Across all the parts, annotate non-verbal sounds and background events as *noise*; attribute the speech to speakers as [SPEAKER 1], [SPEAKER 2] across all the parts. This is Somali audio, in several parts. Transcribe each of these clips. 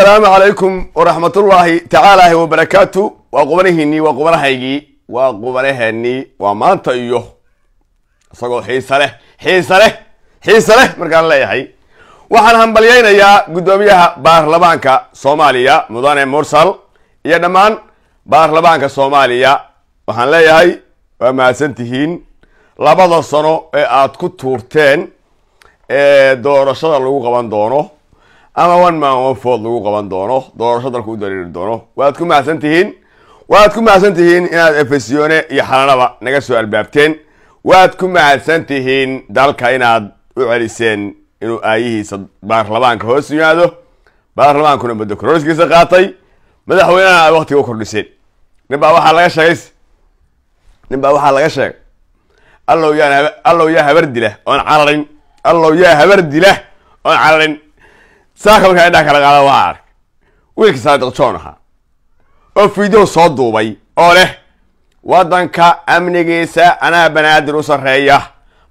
[SPEAKER 1] asalaamu calaykum waraxmatullaahi tacaalaahi wabarakaatu waa qubanihiinnii waa qubanahaygii waa qubanaheenii waa maanta iyo isagoo xiisa leh xiisa leh xiisa leh markaan leeyahay waxaan hambalyaynayaa guddoomiyaha baarlamaanka soomaaliya mudane mursal iyo dhammaan baarlamaanka soomaaliya waxaan leeyahay waa mahadsan tihiin labada sano ee aad ku tuurteen ee doorashada lagu qaban doono ama one man one vote lagu qaban doono doorasho dalka u dareeri doono waad ku mahadsan tihiin waad ku mahadsan tihiin inaad efesione iyo xalanaba naga soo albaabteen waad ku mahadsan tihiin dalka inaad u celiseen inuu aayihiisa baarlamaanka hoos yimaado baarlamaankuna muddo kororskiisa qaatay madaxweynehana aad waktiga u kordhiseen ninbaa waxaa laga sheegays ninbaa waxaa laga sheegay allow yaan allow yaa habar dila oon cararin allow yaa habar dila oon cararin saaka markaa indhaha kala qaada waa arag wiilka saadiq john ahaa oo fideo soo duubay oo leh waddanka amnigiisa anaa banaadir u sarreeya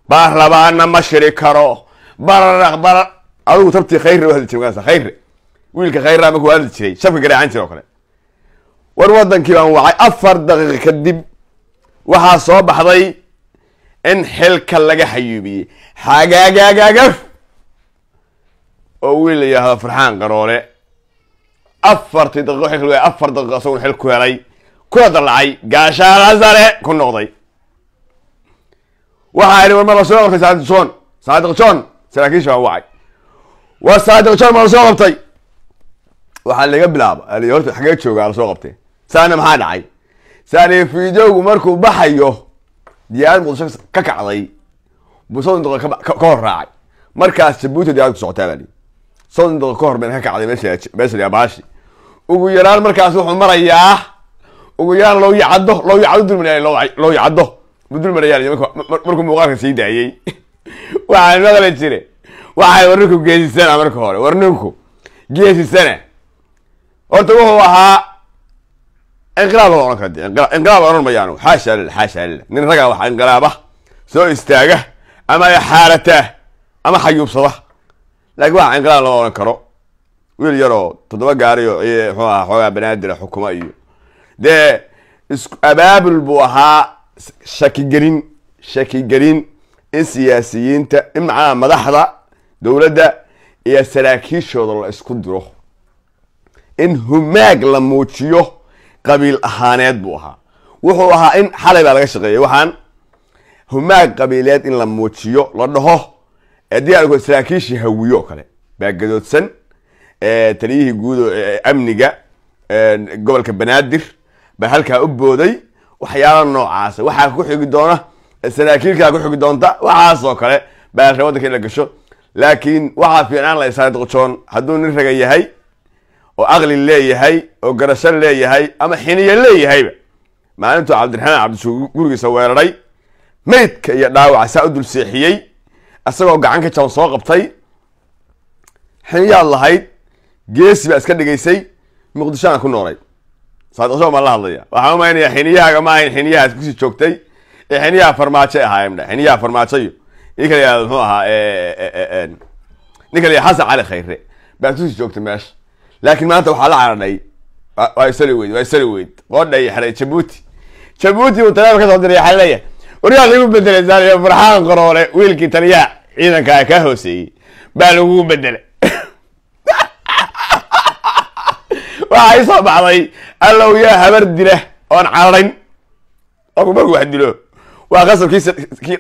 [SPEAKER 1] baarlamaanna ma shiri karo bararaqbarar adugu tabtii khayre u hadli jiray maasa khayre wiilka khayre markuu hadli jiray shabka garaacan jira oo kale war waddankii baan wacay afar daqiiqa kadib waxaa soo baxday in xilka laga xayuubiyey xagaagagagaf oo wiil la yidhaahdo farxaan qaroole afarti daqiiqo xilka afar daqiiqo isagun xil ku helay kuna dalacay gaashaala sare ku noqday waxaa idhi war ma la soo qabtay saadiq john saadiq john saraakiisha baa wacay waa saadiq john ma la qabtay waxaa laga bilaaba ali horta xagee joogaa la qabtay saana maxaa dhacay saane fideogu markuu baxayo diyaarad muqdisho ka kacday busadu ka hor raacay markaas jabuuti diyaarad ku socotaa baa lii soddon daqiiqo ka hor been ka kacday meesha abaashi ugu yaraan markaas wuxuu marayaa ugu yaraan loo yacado loo yacado dulma loo yacado ma dulmarayaan markuu muuqaalka sii daayay waxaan maqli jire waxay warninku geesisana marka hore warninku geesisana horta wuxuu ahaa inqilaab lama ohan kara inqilaab ohan maya anugu xaasha lila xaasha lila nin ragga wax inqilaaba soo istaaga ama xaarata ama xayuubsada laakiin wax cinqilaa lama odhan karo wiil yaroo toddoba gaariyo iyo muxuu ahaa xoogaa banaadira xukuma iyo dee isku abaabul buu ahaa shakigelin shakigelin in siyaasiyiinta e, in macnaha madaxda dowladda iyo saraakiishooda la isku diro in humaag la muujiyo qabiil ahaaneed buu ahaa wuxuu ahaa in xalay baa laga shaqeeyey waxaan humaag qabiileed in la muujiyo la dhaho haddii aan saraakiishii hawiyo oo kale baa gadoodsan taliyihii guud amniga gobolka banaadir baa halkaa u booday waxyaala noocaasa waxaa ku xigi doona saraakiilkaa ku xigi doonta waxaasoo kale baa ree waddanka in la gasho laakiin waxaa fiicnaan la isaana duqjoon hadduu nin raga yahay oo aqli leeyahay oo garasho leeyahay ama xiniya leeyahayba maalintuu cabdiraxmaan cabdishuur gurigiisa weeraray meydka iyo dhaawaca saa u dul seexiyey isagoo gacan ka jaban soo qabtay xiniyaad lahayd geesi baa iska dhigaysay muqdishoaan ku noolay saadqasho baan la hadlaya waxaan umalaynaya xiniyahaaga ma ahayn xiniyahaas kusii joogtay ee xiniyaha farmaajo ahaayemdha xiniyaha farmaajoyo nin kala yihahdo muxuu ahaa nin kala xasan cali khayre baad kusii joogtay meesha laakiin maanta waxaa la cararnay waa isali weyd waa isali weyd qoodha iyo xeray jabuuti jabuuti uu taleefon ka soo diraya waxaa waryaad igu bedelay saaliya farxaan qaroole wiilkii taliyaha ciidankaa ka hooseeyey baa lagugu bedelay *laughs* waxa isoo baxday allow yaa habar dila oon cararayn akumarku wax dilo waa qasabkii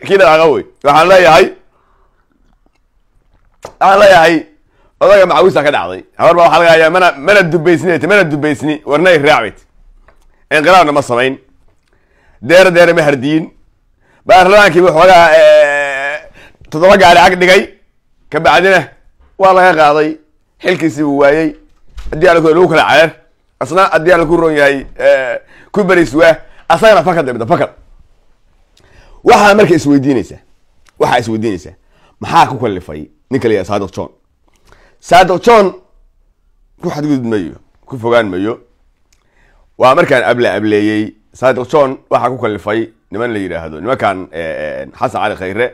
[SPEAKER 1] kii dhaqaaqa wey waxaan leeyahay waxaan leeyahay odaga macawiisa ka dhacday habar baa waxa laga mana mana dubaysnit mana dubaysni warna i raacbet inqiraabna ma samayn deera deera ma hardiyin baarlamaankiiba xoogaa eh, toddoba gaari ag dhigay kabacdina waa laga qaaday xilkiisii buu waayey adyaalku lagu kala career asna adyaal ku roon yahay eh, ku beris asagana fakad dabda fakad waxaa marka isweydiinaysaa waxaa isweydiinaysaa maxaa ku kalifay ninka la yahay saadiq john saadiq john ku xadgudud mayo ku fogaan mayo waa markaan abla ableeyey saadiq john waxaa ku kalifay niman la yidhaahdo nimankan eh, eh, xasan cali khayre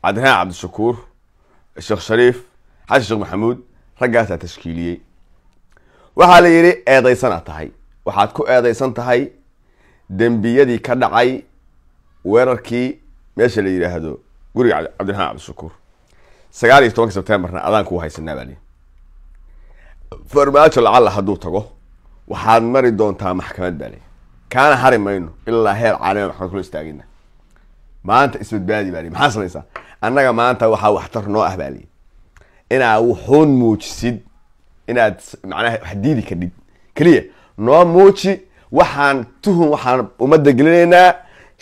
[SPEAKER 1] cabdiraxmaan cabdishakuur sheekh shariif xasan sheekh maxamuud raggaasaa tashkiiliyey waxaa la yidhi eedaysana tahay waxaad ku eedaysan tahay dembiyadii ka dhacay weerarkii meesha la yidhaahdo guriga cabdiraxmaan cabdishakuur sagaal iyo tobanka sebtembarna adaanku u haysanaa baa lii farmaajo lacala hadduu tago waxaad mari doontaa maxkamad baa lii kaana hari mayno ilaa heer caalima waxbaan kula istaagina maanta isbadbaadi baa maxaa samaysaa annaga maanta waxaa waxtar noo ah baa lii inaad wuxuun muujisid inaad macnaha wax diidi kadhid keliya noo muuji waxaan tuhun waxaan ummadda gelinaynaa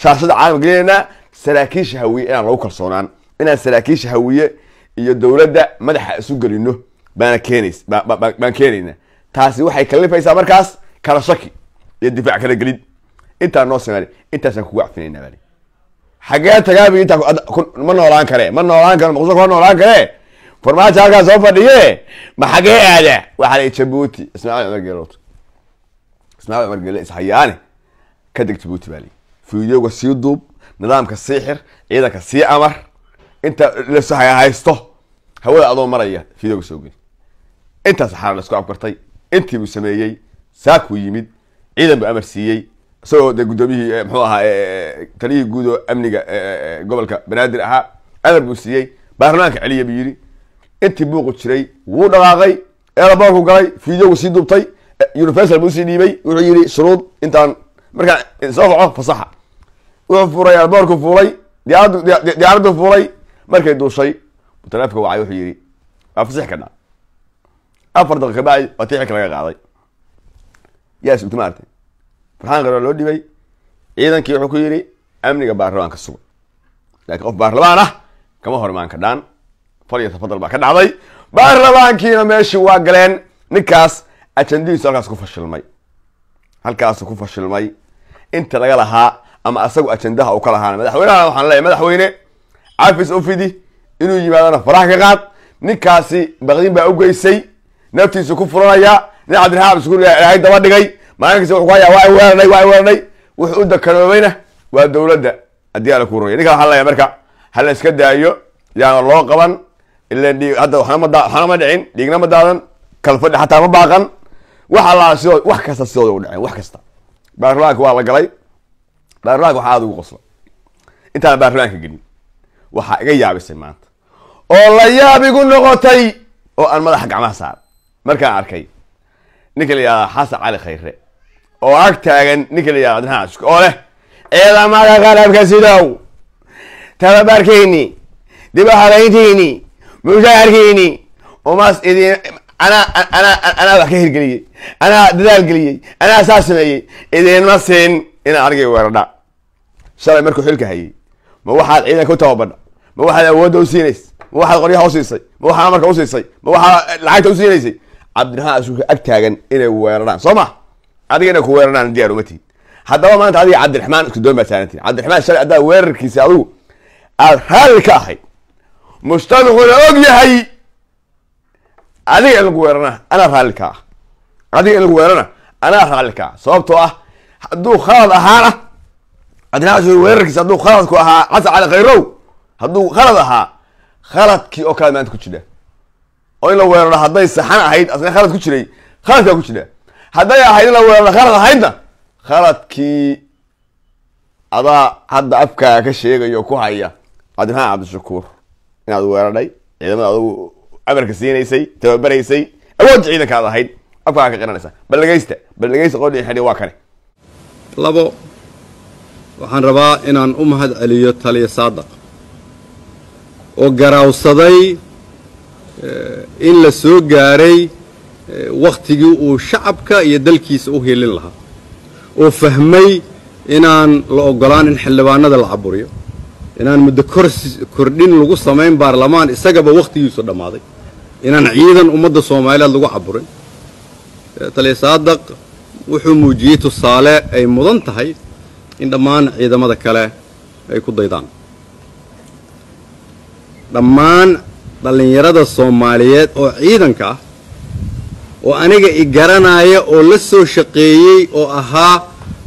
[SPEAKER 1] shaashada caalam gelinaynaa saraakiisha hawiye inaan lagu kalsoonaan inaan saraakiisha hawiye iyo dowladda madaxa isu gelino baana keenays baan keenaynaa taasi waxay kalifaysaa markaas kala shaki iyo difac kala gelin intaa noo samaali intaasaan kugu cafinaynaa bali xagee tagaabig intaa ma noolaan kare ma noolaan kare maqsuur kuma noolaan kare farmaajo halkaa soo fadhiye ma xaggee aada waxaa la jabuuti ismaacil cumar geelood ismaacil cumar geelo ishayaane ka jabuuti baa li fideoga sii duub nidaamka sii xir ciidanka sii amar inta haysto hawada adoo maraya fideoga soo geli intaas xaala la isku abkartay intiibuu sameeyey saakuu yimid ciidan buu amar siiyey isagoo dee guddoomiyihii eh, mxuu ahaa taliyihii eh, guud oo amniga eh, gobolka banaadir ahaa amar buu siiyey baarlamaanka celiya buu yidhi intii buuqu jiray wuu dhaqaaqay eelaboorku galay fiidyowgu sii duubtay universal buu sii dhiibay wuxuu yidhi shuruud intaan markaan soo kaco fasaxa wuxuu furay eelaboorku fuulay diyaaraddu fuulay markay duushay mutaleefka wacay wuxuu yidhi waa fasix kadha afar daqiiqa bacdi waa tii xilka laga qaaday yaa sugta maartay farxaan qari loo dhibay ciidankii wuxuu ku yidhi amniga baarre waan ka sugay laakiin qof baarlamaan ah kama hormaan ka dhaan fal iyo tafadal baa ka dhacday baarlamaankiina meeshii waa galeen ninkaas ajandihiisu halkaas ku fashilmay halkaasu ku fashilmay inta laga lahaa ama asagu ajandaha uu ka lahaana madaxweynaha waxaan leeyahy madaxweyne cafis u fidi inuu yimaadona faraha ka qaad ninkaasi baqdin baa u geysay naftiisu ku furanaya nin cabdiraxaab iskuul ilaahay daba dhigay maalinkas wuxuu ku waa weeranay waa weeranay wux u dakanoobayna waa dowladda haddii ala ku runaya ninka waxaa marka ha iska daayo yaana loo qaban ilan dhiig hadda waxna dhicin dhiigna ma daadan kalfadhi xataa ma baaqan waxa laa sidoo wax kasta sidooda u dhaceen wax kasta baarlamaanka waa la galay baarlamaanka waxaa aad ugu qosla intaana baarlamaanka gelin waxaa iga yaabisay maanta oo la yaab igu noqotay oo aan madaxa gacmaha saara markaan arkay ninka la yihahda xasan cali khayre oo ag taagan ninka la yihahda adnaan oo leh ciidamada qarabka sidow tababarkeyni dib uhalayntiini mushaharkiini umaas idin anaa wax ka hirgeliyey anaa dadaal geliyey anaa saas sameeyey idinma siin inaa anigay weerardha shalay markuu xilka hayey ma waxaad ciidanka u tababadha ma waxaad awoodda u siinaysay ma waxaad qoryaha u siisay ma waxaa amarka u siisay ma waxaad lacagta u siinaysay cabdiraxmaan asuuka ag taagan inay weeraraan soo ma adiga inay ku weeraraan diyaar uma tihin haddaba maanta adiga cabdiraxmaan isku doon baa saarantiin cabdiraxmaan shalay haddaa weerarkiisa adigu aada raalli ka ahay mustamicuna og yahay adiga in lagu weerarana anaa raalli ka ah adiga in lagu weerarana anaa raalli ka ah sababtoo ah hadduu khalad ahaana cabdiraxmaan weerarkiisa hadduu khaladku ahaa xasan cali khayrow hadduu khalad ahaa khaladkii oo kale maanta ku jira oo in la weeraro hadday saxan ahayd asna khalad ku jiray khaladkaa ku jira hadday ahayd in la weeraro khalad ahaydna khaladkii adaa hadda afkaaga ka sheegayo ku haya cabdiraxaan cabdishakuur inaad weeraray ciidamada adugu amarka siinaysay tababaraysay awoodda ciidanka aad ahayd
[SPEAKER 2] afkaaga ka qiranaysa bal dhegeysta bal xidhi waa kane labo waxaan rabaa inaan u mahad celiyo taliya saadaq oo garaawsaday in la soo gaaray wakhtigii uu shacabka iyo dalkiisa u helin lahaa oo fahmay inaan la ogolaan in xildhibaanada la caburiyo inaan muddo kordhin lagu samayn baarlamaan isagaba wakhtigiisu dhammaaday inaan ciidan ummadda soomaaliyeed lagu caburin taliya saadaq wuxuu muujiyey tusaale ay mudan tahay in dhammaan ciidamada kale ay ku daydaan dhammaan dhallinyarada soomaaliyeed oo ciidanka ah oo aniga i garanaya oo la soo shaqeeyey oo ahaa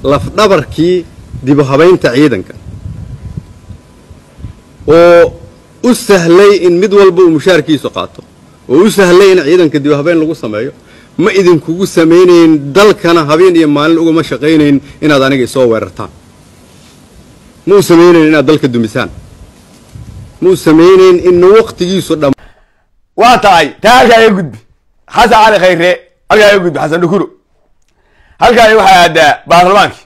[SPEAKER 2] lafdhabarkii dibu habaynta ciidanka oo u sahlay in mid walba uu mushaarkiisu qaato oo u sahlay in ciidanka dibu habayn lagu sameeyo ma idinkugu samaynayn dalkana habeen iyo maalin ugama shaqaynayn inaad aniga isoo weerartaan ma u samaynayn inaad dalka dumisaan muu samaynayn ina waqtigiisu dham waa tahay taa halkaa iga gudbi xasan cali khayre halkaa iga
[SPEAKER 1] gudbi xasan dhukuro halkaani waxaa aadaa baarlamaanki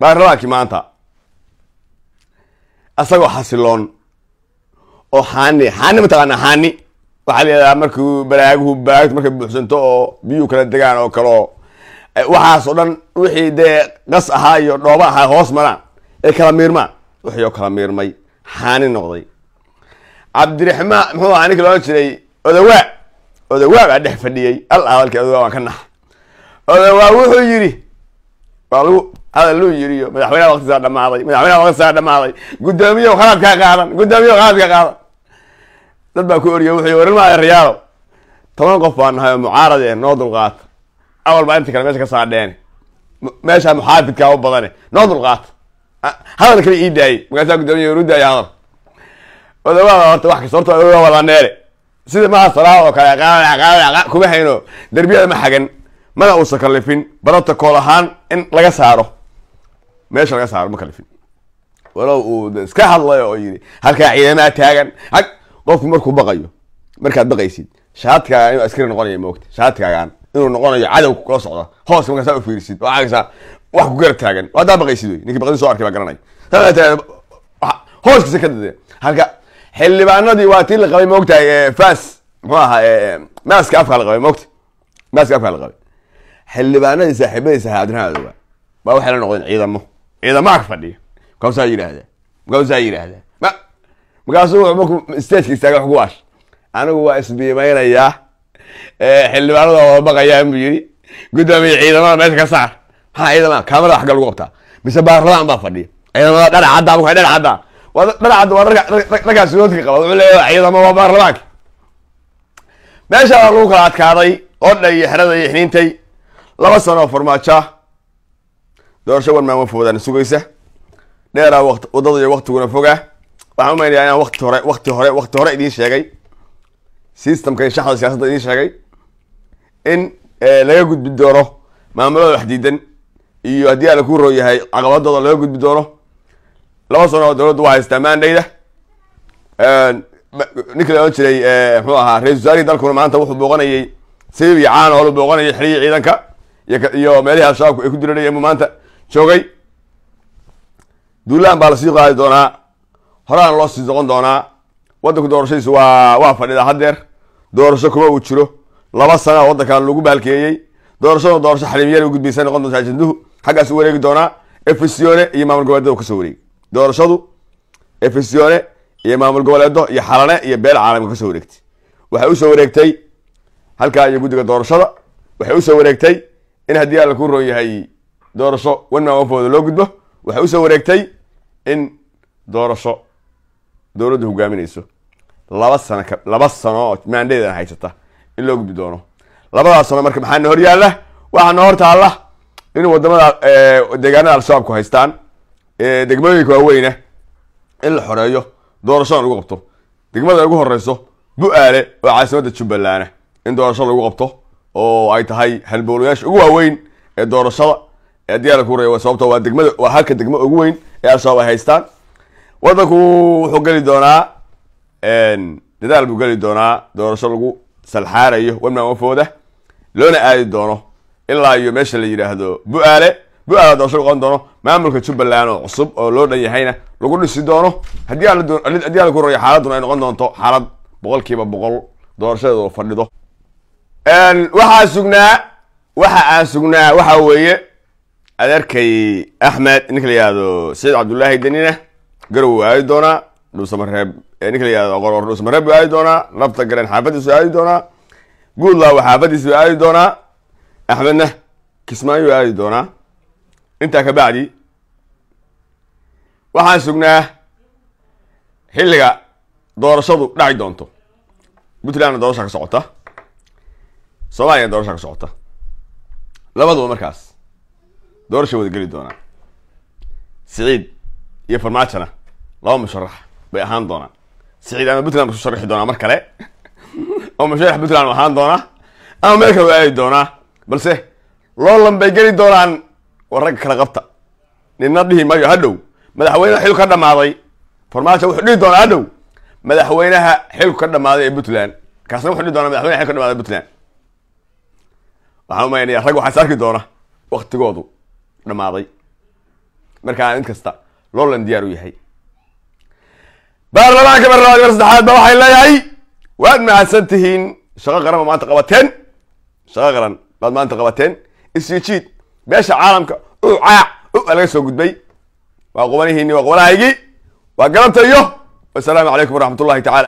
[SPEAKER 1] baarlamaanki maanta asagoo xasiloon oo xaani xaani mataqaanaa xaani waxaa la yidhahdaa markuu baraaguhu baagtu markay buuxsanto oo biyuu kala degaan oo kaleo e, waxaas oo dhan wixii dee qas ahaa iyo dhooba ahaa hoos maraan ee kala miirmaan wixii oo kala miirmay xaani noqday cabdiraxmaan muxuu ahaa ninka loodhan jiray odawaa odawa baa dhex fadhiyey al hadalkii odawa waan ka nax odawa wuxuu yidhi waa lagu hadal luu iyo madaxweyneha waqtisaa dhamaaday madaxweynaha waqtisaa dhamaaday guddoomiyow khaladkaa qaadan guddoomiyow khaladkaa qaadan dad baa ku oriyey wuxuu yi waran maaya riyaalo toban qof baa nahay oo mucaarad eh, noo dulqaata awal baa inta kale meesha ka saadheeni meeshaa muxaafidkaa u badane noo dulqaata hadal ah, kale ii daayey markaasaa guddoomiye inu daaya hadal odawaada horta wax kasta horta oga sida maha salaada oo kale kuma hayno derbiyada ma xagan mana uusan kalifin protocol ahaan in laga saaro meesha laga saaro ma kalifin walow uu iska hadlayo oo yidhi halkaa ciidamaa taagan ag qofku markuu baqayo markaad baqaysid shahaadkaaga inuu askari noqonayo moogta shahaadkaagaan inuu noqonayo cadowka kula socdo hoos markaasaa u fiirisid oo wax ku garab taagan haddaa maqaysid wey ninki baqdin so arkay baa garanay hooskiisa ka dade halka xildhibaanadii waa tii la qabay ma fas muxuu ahaa maaska afkaa la qabay ma maaska afkaa la qabay xildhibaanadii saaxiibadiisa ahaa baa waxay la noqdeen ciidamo ciidamo ag fadhiyo makaasaa yidhaahdaa makaasaa yidhaahdaa ma markaasuu wuxuu markuu stageka istaaga wax ku waash anigu waa isbiimaynayaa xildhibaanada waa maqayaa buu yidhi guddoomiye ciidamada meesha ka saar ha iyadana kamerada xagga lagu qabtaa mise baarladaan baa fadhiya iyadana dhanacadda marka dhanacadda waa dhanacadda waa dhankaa suudadka qaba wuxuu leeyahay iyadama waa baarlamaanka meesha waa lagu kala adkaaday odha iyo xerada iyo xiniintay laba sanoo farmaajoa doorasho wan maama foodaan sugaysa dheeraa waddada iyo waktiguna foga waxaan umaynayaa inaan wati hore wati hore wakti hore idiin sheegay systemka iyo shaxda siyaasadda idiin sheegay in eh, laga gudbi doono maamulada wax diidan iyo haddii alla ku roon yahay caqabadooda laga gudbi doono laba sano dowladda waa haystaa maandayda ninka la ohan jiray mxuu ahaa ra-isul wasaarihii dalkuna maanta wuxuu booqanayey sabiib iyo caan oolu booqanayay xiliyii ciidanka iyo meelihii ashaabku ay ku diranayeen buu maanta joogay duulaan baa lasii qaadi doonaa horaan loo sii doqon doonaa waddanku doorashadiisu waa waa fadhidaa haddeer doorasho kuma uu jiro laba sana waddankan lagu baalkeeyey doorashaduna doorasho xaliimiyana u gudbaysa noqon doontaa ajenduhu xaggaas u wareegi doonaa efisione iyo maamul goboleedo kasoo wareegi doorashadu efisione iyo maamul goboleedo iyo xalane iyo beel caalamka kasoo wareegtay waxay usoo wareegtay halkaa iyo guddiga doorashada waxay usoo wareegtay in haddii alla ku roon yahay doorasho wan man wafooda loo gudbo waxay usoo wareegtay in doorasho dowladdu hogaaminayso laba sano ka laba sano oo maandadeedan haysata in loo gudbi doono labadaas sano marka maxaa na hor yaalla waxaa na hor taalla in wadamada eh, deegaanada al shabaab ku haystaan eh, degmooyinka waaweyne in la xoreeyo doorasho lagu qabto degmada ugu horeyso bu-aale oo caasimadda jubbaland in doorasho lagu qabto oo ay tahay halbowlayaasha ugu waaweyn ee doorashada haddii ala ku reeba sababto waa degmada waa halka degmo ugu weyn ee al-shabaab ay haystaan wadanku wuxuu geli doonaa dadaal buu geli doonaa doorasho lagu salxaarayo wanmaanwafooda loona aadi doono ilaa iyo meesha la yidhaahdo bu-aale bu-aale doorasho noqon doono maamulka jubbaland oo cusub oo loo dhan yahayna lagu dhisi doono haddii haddii aan lagu ay noqon doonto xaalad boqol kiiba boqol doorashadeedu fadhido waxaa sugnaa waxa aan sugnaa waxa weeye adeerkay axmed ninka la yihahdo saciid cabdullaahi denina garow aadi doonaa dhuusamareeb ninka la yihahdo qoroor dhuusamareeb buu aadi doonaa nafta gareen xaafadiisu aadi doonaa guudlaaw xaafadiis buu aadi doonaa axmedna kismaayuu aadi doonaa intaa ka bacdi waxaan sugnaa xilliga doorashadu dhaci doonto puntlandna doorasha ka socota soomaaliyana doorasha ka socota labaduba markaas doorasha wada geli doonaa siciid iyo farmaajana laba musharax bay ahaan doonaan siciid ama puntland ba ku sharaxi doonaa mar kale oo musharax puntland ahaan doonaa ama meel kale u aadi doonaa balse loolan bay geli doonaan ragga kala qabta nina dhihi mayo hadhow madaxweyneha xilku ka dhammaaday farmaajo wuxuu dhihi doonaa hadhow madaxweynaha xilku ka dhammaaday ee puntland kaasna wuxuu dhihi doonaa madaxweynaha xilku ka dhamaada puntland waxaan umaynaya rag waxaa is arki doona waktigoodu dhammaaday markaa in kasta loolan diyaar u yahay baarlamaanka barnaamij mar saddexaad ba waxay leeyahay waad mahadsan tihiin shaqo qaran maanta qabateen shaqo qaran baad maanta qabateen isjiid beesha caalamka u caac a laga soo gudbay waa qubanihiinni waa qubanahaygii waa galabtayo wasalaamu calaykum waraxmat ullahi tacala